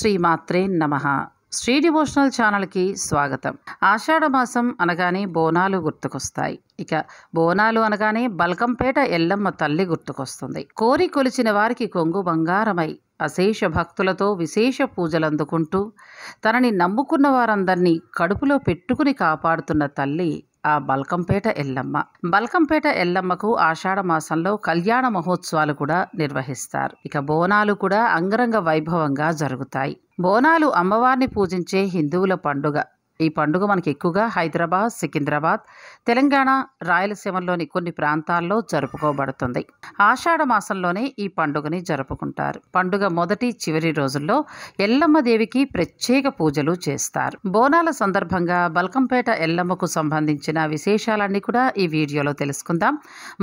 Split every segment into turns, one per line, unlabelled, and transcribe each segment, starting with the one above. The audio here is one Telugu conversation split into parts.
శ్రీమాత్రే నమ శ్రీ డివోషనల్ ఛానల్కి స్వాగతం ఆషాఢమాసం అనగానే బోనాలు గుర్తుకొస్తాయి ఇక బోనాలు అనగానే బల్కంపేట ఎల్లమ్మ తల్లి గుర్తుకొస్తుంది కోరి కొలిచిన వారికి కొంగు బంగారమై అశేష భక్తులతో విశేష పూజలు అందుకుంటూ తనని నమ్ముకున్న వారందరినీ కడుపులో పెట్టుకుని కాపాడుతున్న తల్లి ఆ బల్కంపేట ఎల్లమ్మ బల్కంపేట ఎల్లమ్మకు ఆషాఢ మాసంలో కళ్యాణ మహోత్సవాలు కూడా నిర్వహిస్తారు ఇక బోనాలు కూడా అంగరంగ వైభవంగా జరుగుతాయి బోనాలు అమ్మవారిని పూజించే హిందువుల పండుగ ఈ పండుగ మనకి ఎక్కువగా హైదరాబాద్ సికింద్రాబాద్ తెలంగాణ రాయలసీమలోని కొన్ని ప్రాంతాల్లో జరుపుకోబడుతుంది ఆషాఢ మాసంలోనే ఈ పండుగని జరుపుకుంటారు పండుగ మొదటి చివరి రోజుల్లో ఎల్లమ్మ దేవికి ప్రత్యేక పూజలు చేస్తారు బోనాల సందర్భంగా బల్కంపేట ఎల్లమ్మకు సంబంధించిన విశేషాలన్నీ కూడా ఈ వీడియోలో తెలుసుకుందాం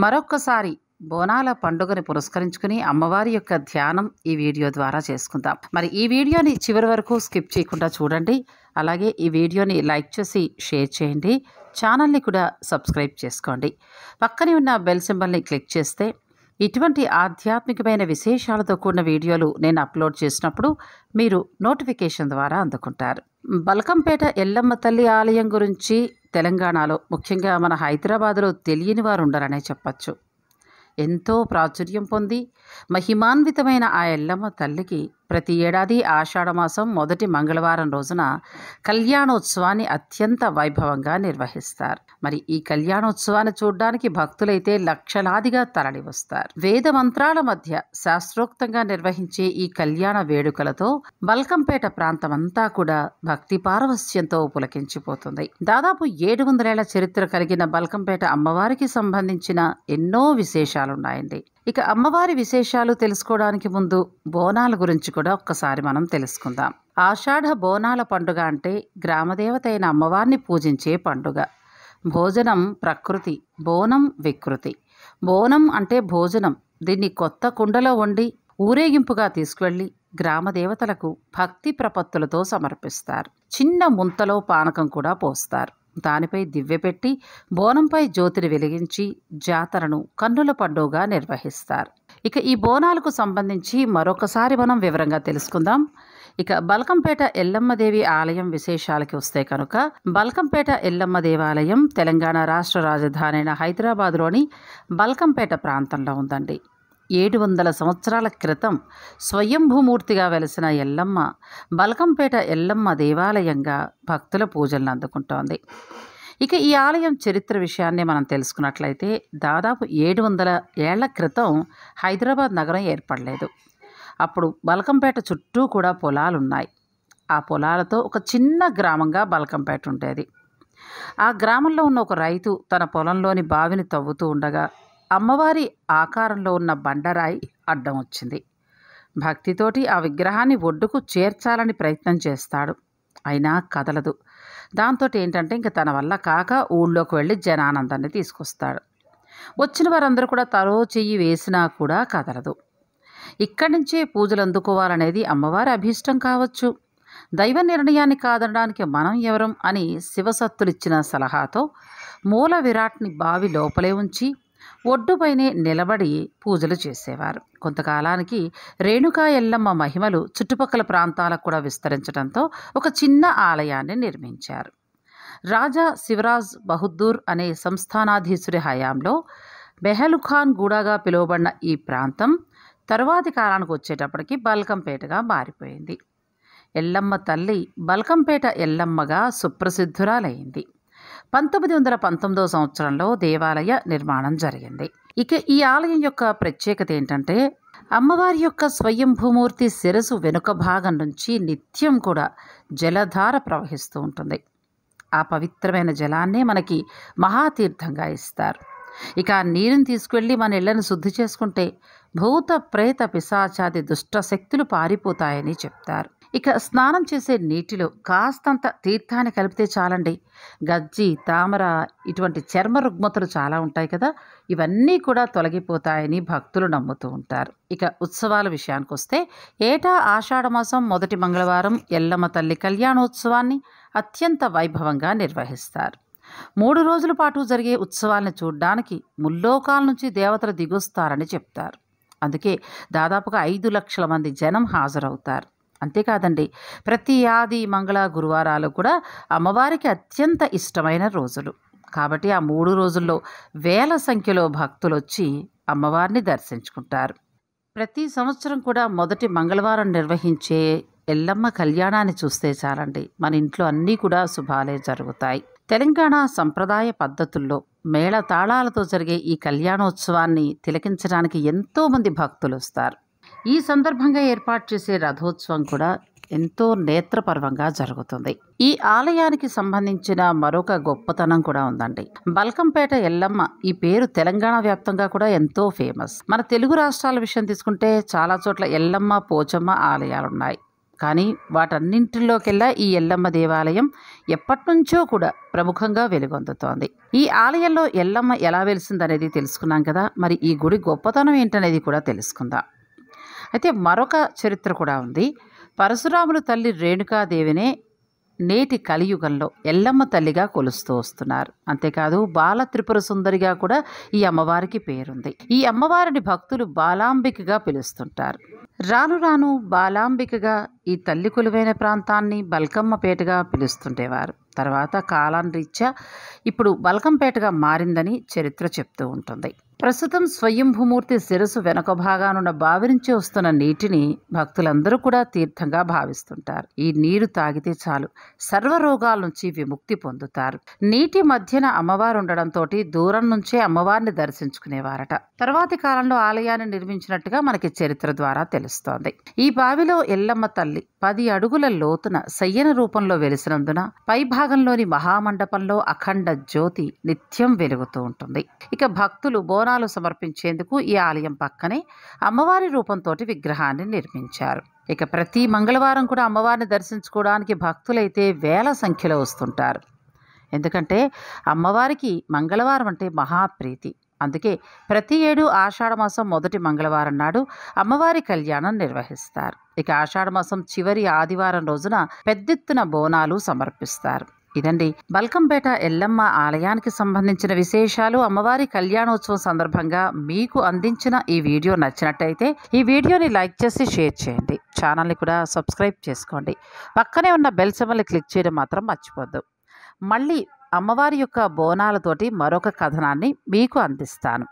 మరొక్కసారి బోనాల పండుగని పురస్కరించుకుని అమ్మవారి యొక్క ధ్యానం ఈ వీడియో ద్వారా చేసుకుందాం మరి ఈ వీడియోని చివరి వరకు స్కిప్ చేయకుండా చూడండి అలాగే ఈ వీడియోని లైక్ చేసి షేర్ చేయండి ఛానల్ని కూడా సబ్స్క్రైబ్ చేసుకోండి పక్కనే ఉన్న బెల్ సింబల్ని క్లిక్ చేస్తే ఇటువంటి ఆధ్యాత్మికమైన విశేషాలతో కూడిన వీడియోలు నేను అప్లోడ్ చేసినప్పుడు మీరు నోటిఫికేషన్ ద్వారా అందుకుంటారు బల్కంపేట ఎల్లమ్మ తల్లి ఆలయం గురించి తెలంగాణలో ముఖ్యంగా మన హైదరాబాద్లో తెలియని వారు ఉండరనే చెప్పచ్చు ఎంతో ప్రాచుర్యం పొంది మహిమాన్వితమైన ఆ ఎల్లమ్మ తల్లికి ప్రతి ఏడాది ఆషాఢమాసం మొదటి మంగళవారం రోజున కళ్యాణోత్సవాన్ని అత్యంత వైభవంగా నిర్వహిస్తారు మరి ఈ కళ్యాణోత్సవాన్ని చూడడానికి భక్తులైతే లక్షలాదిగా తరలివస్తారు వేద మంత్రాల మధ్య శాస్త్రోక్తంగా నిర్వహించే ఈ కళ్యాణ వేడుకలతో బల్కంపేట ప్రాంతమంతా కూడా భక్తి పారవస్యంతో పులకించిపోతుంది దాదాపు ఏడు వందలేళ్ల చరిత్ర కలిగిన బల్కంపేట అమ్మవారికి సంబంధించిన ఎన్నో విశేషాలున్నాయండి ఇక అమ్మవారి విశేషాలు తెలుసుకోవడానికి ముందు బోనాల గురించి కూడా ఒక్కసారి మనం తెలుసుకుందాం ఆషాఢ బోనాల పండుగ అంటే గ్రామదేవత అయిన అమ్మవారిని పూజించే పండుగ భోజనం ప్రకృతి బోనం వికృతి బోనం అంటే భోజనం దీన్ని కొత్త కుండలో వండి ఊరేగింపుగా తీసుకువెళ్ళి గ్రామదేవతలకు భక్తి ప్రపత్తులతో సమర్పిస్తారు చిన్న ముంతలో పానకం కూడా పోస్తారు దానిపై దివ్యపెట్టి బోనంపై జ్యోతిని వెలిగించి జాతరను కన్నుల పండుగగా నిర్వహిస్తారు ఇక ఈ బోనాలకు సంబంధించి మరొకసారి మనం వివరంగా తెలుసుకుందాం ఇక బల్కంపేట ఎల్లమ్మదేవి ఆలయం విశేషాలకి వస్తే కనుక బల్కంపేట ఎల్లమ్మ దేవాలయం తెలంగాణ రాష్ట్ర రాజధానైన హైదరాబాద్లోని బల్కంపేట ప్రాంతంలో ఉందండి ఏడు వందల సంవత్సరాల క్రితం స్వయంభూమూర్తిగా వెలిసిన ఎల్లమ్మ బలకంపేట ఎల్లమ్మ దేవాలయంగా భక్తుల పూజలను అందుకుంటోంది ఇక ఈ ఆలయం చరిత్ర విషయాన్ని మనం తెలుసుకున్నట్లయితే దాదాపు ఏడు వందల ఏళ్ల క్రితం హైదరాబాద్ నగరం ఏర్పడలేదు అప్పుడు బలకంపేట చుట్టూ కూడా పొలాలు ఉన్నాయి ఆ పొలాలతో ఒక చిన్న గ్రామంగా బలకంపేట ఉండేది ఆ గ్రామంలో ఉన్న ఒక రైతు తన పొలంలోని బావిని తవ్వుతూ ఉండగా అమ్మవారి ఆకారంలో ఉన్న బండరాయి అడ్డం వచ్చింది భక్తితోటి ఆ విగ్రహాన్ని ఒడ్డుకు చేర్చాలని ప్రయత్నం చేస్తాడు అయినా కదలదు దాంతో ఏంటంటే ఇంక తన వల్ల కాక ఊళ్ళోకి వెళ్ళి జనానందాన్ని తీసుకొస్తాడు వచ్చిన వారందరూ కూడా తలో చెయ్యి వేసినా కూడా కదలదు ఇక్కడి నుంచే పూజలు అందుకోవాలనేది అమ్మవారి అభీష్టం కావచ్చు దైవ నిర్ణయాన్ని కాదనడానికి మనం ఎవరం అని శివసత్తులిచ్చిన సలహాతో మూల విరాట్ని బావి లోపలే ఉంచి ఒడ్డుపైనే నిలబడి పూజలు చేసేవారు కొంతకాలానికి రేణుకా ఎల్లమ్మ మహిమలు చుట్టుపక్కల ప్రాంతాలకు కూడా విస్తరించడంతో ఒక చిన్న ఆలయాన్ని నిర్మించారు రాజా శివరాజ్ బహుద్దూర్ అనే సంస్థానాధీశుడి హయాంలో బెహలుఖాన్ గూడాగా పిలువబడిన ఈ ప్రాంతం తరువాతి కాలానికి వచ్చేటప్పటికి బల్కంపేటగా మారిపోయింది ఎల్లమ్మ తల్లి బల్కంపేట ఎల్లమ్మగా సుప్రసిద్ధురాలైంది పంతొమ్మిది వందల పంతొమ్మిదో సంవత్సరంలో దేవాలయ నిర్మాణం జరిగింది ఇక ఈ ఆలయం యొక్క ప్రత్యేకత ఏంటంటే అమ్మవారి యొక్క స్వయంభూమూర్తి శిరసు వెనుక భాగం నుంచి నిత్యం కూడా జలధార ప్రవహిస్తూ ఉంటుంది ఆ పవిత్రమైన జలాన్నే మనకి మహాతీర్థంగా ఇస్తారు ఇక ఆ నీరుని తీసుకెళ్ళి మన ఇళ్లను శుద్ధి చేసుకుంటే భూత ప్రేత పిశాచాది దుష్ట శక్తులు పారిపోతాయని చెప్తారు ఇక స్నానం చేసే నీటిలో కాస్తంత తీర్థాన్ని కలిపితే చాలండి గజ్జి తామర ఇటువంటి చర్మ రుగ్మతలు చాలా ఉంటాయి కదా ఇవన్నీ కూడా తొలగిపోతాయని భక్తులు నమ్ముతూ ఉంటారు ఇక ఉత్సవాల విషయానికి వస్తే ఏటా ఆషాఢమాసం మొదటి మంగళవారం ఎల్లమ్మ తల్లి కళ్యాణోత్సవాన్ని అత్యంత వైభవంగా నిర్వహిస్తారు మూడు రోజుల పాటు జరిగే ఉత్సవాలను చూడ్డానికి ముల్లోకాల నుంచి దేవతలు దిగొస్తారని చెప్తారు అందుకే దాదాపుగా ఐదు లక్షల మంది జనం హాజరవుతారు అంతేకాదండి ప్రతి ఆది మంగళ గురువారాలు కూడా అమ్మవారికి అత్యంత ఇష్టమైన రోజులు కాబట్టి ఆ మూడు రోజుల్లో వేల సంఖ్యలో భక్తులు వచ్చి అమ్మవారిని దర్శించుకుంటారు ప్రతి సంవత్సరం కూడా మొదటి మంగళవారం నిర్వహించే ఎల్లమ్మ కళ్యాణాన్ని చూస్తే చాలండి మన ఇంట్లో అన్నీ కూడా శుభాలే జరుగుతాయి తెలంగాణ సంప్రదాయ పద్ధతుల్లో మేళ తాళాలతో జరిగే ఈ కళ్యాణోత్సవాన్ని తిలకించడానికి ఎంతోమంది భక్తులు వస్తారు ఈ సందర్భంగా ఏర్పాటు చేసే రథోత్సవం కూడా ఎంతో నేత్రపర్వంగా జరుగుతుంది ఈ ఆలయానికి సంబంధించిన మరొక గొప్పతనం కూడా ఉందండి బల్కంపేట ఎల్లమ్మ ఈ పేరు తెలంగాణ వ్యాప్తంగా కూడా ఎంతో ఫేమస్ మన తెలుగు రాష్ట్రాల విషయం తీసుకుంటే చాలా చోట్ల ఎల్లమ్మ పోచమ్మ ఆలయాలు ఉన్నాయి కానీ వాటన్నింటిలోకెల్లా ఈ ఎల్లమ్మ దేవాలయం ఎప్పటినుంచో కూడా ప్రముఖంగా వెలుగొందుతోంది ఈ ఆలయంలో ఎల్లమ్మ ఎలా వెలిసిందనేది తెలుసుకున్నాం కదా మరి ఈ గుడి గొప్పతనం ఏంటనేది కూడా తెలుసుకుందాం అయితే మరొక చరిత్ర కూడా ఉంది పరశురాములు తల్లి రేణుకాదేవినే నేటి కలియుగంలో ఎల్లమ్మ తల్లిగా కొలుస్తూ వస్తున్నారు అంతేకాదు బాల త్రిపుర సుందరిగా కూడా ఈ అమ్మవారికి పేరుంది ఈ అమ్మవారిని భక్తులు బాలాంబికగా పిలుస్తుంటారు రాను రాను బాలాంబికగా ఈ తల్లి కొలువైన ప్రాంతాన్ని బల్కమ్మపేటగా పిలుస్తుండేవారు తర్వాత కాలాన్రీత్యా ఇప్పుడు బల్కంపేటగా మారిందని చరిత్ర చెప్తూ ఉంటుంది ప్రస్తుతం స్వయంభూమూర్తి శిరసు వెనక భాగానున్న బావి నుంచి వస్తున్న నీటిని భక్తులందరూ కూడా తీర్థంగా భావిస్తుంటారు ఈ నీరు తాగితే చాలు సర్వరోగాల నుంచి విముక్తి పొందుతారు నీటి మధ్యన అమ్మవారు ఉండడంతో దూరం నుంచే అమ్మవారిని దర్శించుకునేవారట తర్వాతి కాలంలో ఆలయాన్ని నిర్మించినట్టుగా మనకి చరిత్ర ద్వారా తెలుస్తోంది ఈ బావిలో ఎల్లమ్మ తల్లి పది అడుగుల లోతున శయ్యన రూపంలో వెలిసినందున పైభాగంలోని మహామండపంలో అఖండ జ్యోతి నిత్యం వెలుగుతూ ఉంటుంది ఇక భక్తులు బోనాలు సమర్పించేందుకు ఈ ఆలయం పక్కనే అమ్మవారి రూపంతో విగ్రహాన్ని నిర్మించారు ఇక ప్రతి మంగళవారం కూడా అమ్మవారిని దర్శించుకోవడానికి భక్తులైతే వేల సంఖ్యలో వస్తుంటారు ఎందుకంటే అమ్మవారికి మంగళవారం అంటే మహాప్రీతి అందుకే ప్రతి ఏడు ఆషాఢమాసం మొదటి మంగళవారం నాడు అమ్మవారి కళ్యాణం నిర్వహిస్తారు ఇక ఆషాఢమాసం చివరి ఆదివారం రోజున పెద్దెత్తున బోనాలు సమర్పిస్తారు ఇదండి బల్కంపేట ఎల్లమ్మ ఆలయానికి సంబంధించిన విశేషాలు అమ్మవారి కళ్యాణోత్సవం సందర్భంగా మీకు అందించిన ఈ వీడియో నచ్చినట్టయితే ఈ వీడియోని లైక్ చేసి షేర్ చేయండి ఛానల్ని కూడా సబ్స్క్రైబ్ చేసుకోండి పక్కనే ఉన్న బెల్ సెమల్ని క్లిక్ చేయడం మాత్రం మర్చిపోద్దు మళ్ళీ అమ్మవారి యొక్క బోనాలతోటి మరొక కథనాన్ని మీకు అందిస్తాను